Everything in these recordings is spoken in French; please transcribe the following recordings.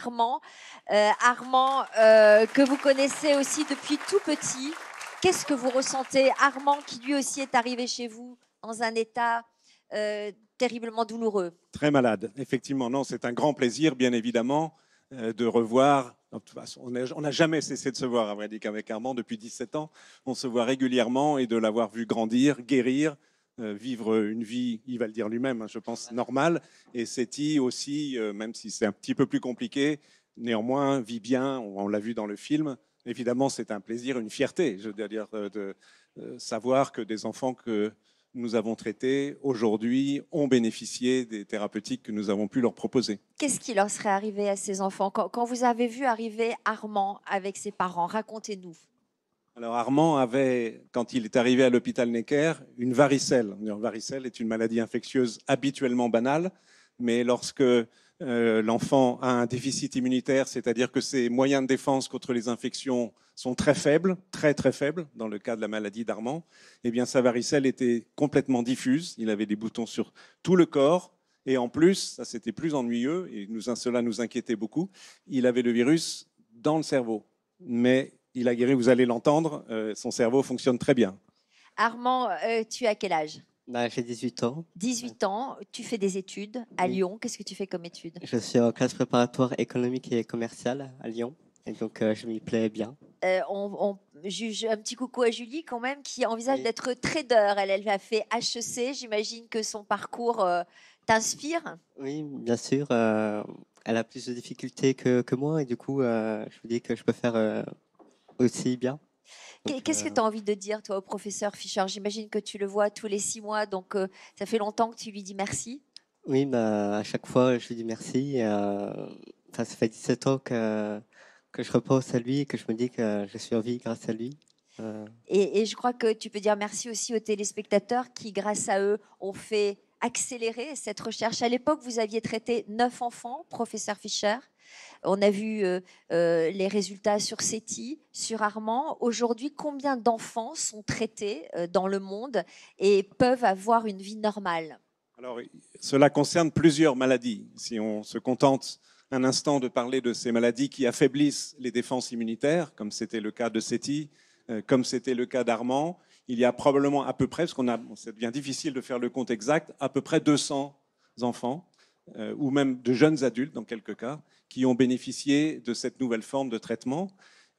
Armand. Euh, Armand, euh, que vous connaissez aussi depuis tout petit. Qu'est-ce que vous ressentez Armand, qui lui aussi est arrivé chez vous dans un état euh, terriblement douloureux. Très malade, effectivement. Non, c'est un grand plaisir, bien évidemment, de revoir on n'a jamais cessé de se voir, à vrai Armand depuis 17 ans. On se voit régulièrement et de l'avoir vu grandir, guérir, euh, vivre une vie, il va le dire lui-même, hein, je pense, normale. Et SETI aussi, euh, même si c'est un petit peu plus compliqué, néanmoins vit bien, on, l'a vu dans le film. Évidemment, c'est un plaisir, une fierté, je veux dire, euh, de savoir que des enfants que nous avons traités aujourd'hui ont bénéficié des thérapeutiques que nous avons pu leur proposer. Qu'est-ce qui leur serait arrivé à ces enfants quand, vous avez vu arriver Armand avec ses parents Racontez-nous. Alors Armand avait, quand il est arrivé à l'hôpital Necker, une varicelle. Une varicelle est une maladie infectieuse habituellement banale, mais lorsque euh, l'enfant a un déficit immunitaire, c'est-à-dire que ses moyens de défense contre les infections sont très faibles, très très faibles, dans le cas de la maladie d'Armand, eh bien sa varicelle était complètement diffuse. Il avait des boutons sur tout le corps. Et en plus, ça c'était plus ennuyeux, et nous, cela nous inquiétait beaucoup, il avait le virus dans le cerveau. Mais il a guéri, vous allez l'entendre, euh, son cerveau fonctionne très bien. Armand, euh, tu as quel âge ben, J'ai 18 ans. 18 ans, tu fais des études à Lyon. Qu'est-ce que tu fais comme études Je suis en classe préparatoire économique et commerciale à Lyon. Et donc, euh, je m'y plais bien. on, juge un petit coucou à Julie quand même, qui envisage d'être trader. Elle, elle a fait HEC. J'imagine que son parcours t'inspire. Oui, bien sûr. elle a plus de difficultés que, que moi. Et du coup, je vous dis que je peux faire aussi bien. Qu'est-ce que euh, tu as envie de dire, toi, au professeur Fischer J'imagine que tu le vois tous les six mois, donc euh, ça fait longtemps que tu lui dis merci. Oui, bah, à chaque fois, je lui dis merci. Euh, ça fait 17 ans que, que je repose à lui et que je me dis que je suis en vie grâce à lui. Et, et, je crois que tu peux dire merci aussi aux téléspectateurs qui, grâce à eux, ont fait accélérer cette recherche. À l'époque, vous aviez traité neuf enfants, professeur Fischer. On a vu euh, euh, les résultats sur Ceti, sur Armand. Aujourd'hui, combien d'enfants sont traités euh, dans le monde et peuvent avoir une vie normale cela concerne plusieurs maladies. Si on se contente un instant de parler de ces maladies qui affaiblissent les défenses immunitaires, comme c'était le cas de Ceti, comme c'était le cas d'Armand, il y a probablement à peu près, parce qu'on a, ça devient difficile de faire le compte exact, à peu près 200 enfants euh, ou même de jeunes adultes dans quelques cas, qui ont bénéficié de cette nouvelle forme de traitement.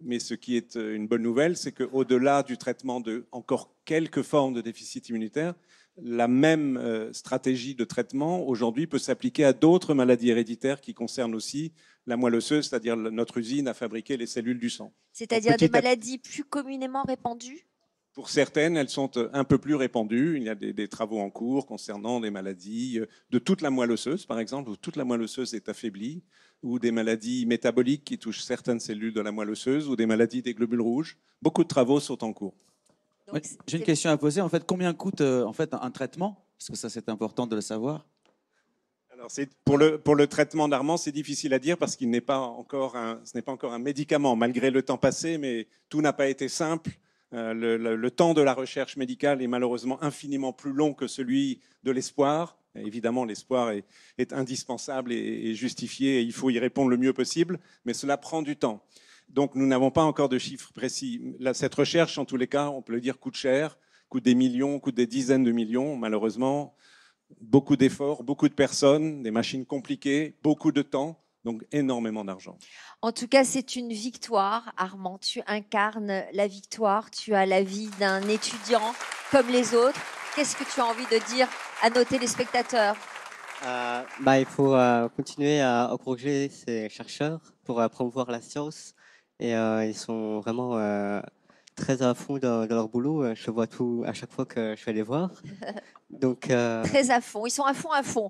Mais ce qui est euh, une bonne nouvelle, c'est qu'au-delà du traitement de encore quelques formes de déficit immunitaire, la même euh, stratégie de traitement aujourd'hui peut s'appliquer à d'autres maladies héréditaires qui concernent aussi la moelle osseuse, c'est-à-dire notre usine à fabriquer les cellules du sang. C'est-à-dire des maladies plus communément répandues pour certaines, elles sont euh, un peu plus répandues. Il y a des, travaux en cours concernant des maladies euh, de toute la moelle osseuse, par exemple, où toute la moelle osseuse est affaiblie, ou des maladies métaboliques qui touchent certaines cellules de la moelle osseuse, ou des maladies des globules rouges. Beaucoup de travaux sont en cours. J'ai une question à poser. En fait, combien coûte euh, en fait un traitement Parce que ça, c'est important de le savoir. Alors, pour, le, pour le traitement d'Armand, c'est difficile à dire parce qu'il n'est pas encore un, ce n'est pas encore un médicament, malgré le temps passé, mais tout n'a pas été simple. Euh, le, temps de la recherche médicale est malheureusement infiniment plus long que celui de l'espoir. Évidemment, l'espoir est, indispensable et, justifié, et il faut y répondre le mieux possible, mais cela prend du temps. Donc nous n'avons pas encore de chiffres précis. cette recherche, en tous les cas, on peut le dire, coûte cher, coûte des millions, coûte des dizaines de millions, malheureusement. Beaucoup d'efforts, beaucoup de personnes, des machines compliquées, beaucoup de temps. Donc énormément d'argent. En tout cas, c'est une victoire, Armand. Tu incarnes la victoire. Tu as la vie d'un étudiant comme les autres. Qu'est-ce que tu as envie de dire à nos téléspectateurs euh, bah, Il faut euh, continuer à encourager ces chercheurs pour euh, promouvoir la science. Et ils sont vraiment très à fond dans, leur boulot. Je vois tout à chaque fois que je vais les voir. Donc, Très à fond. Ils sont à fond, à fond.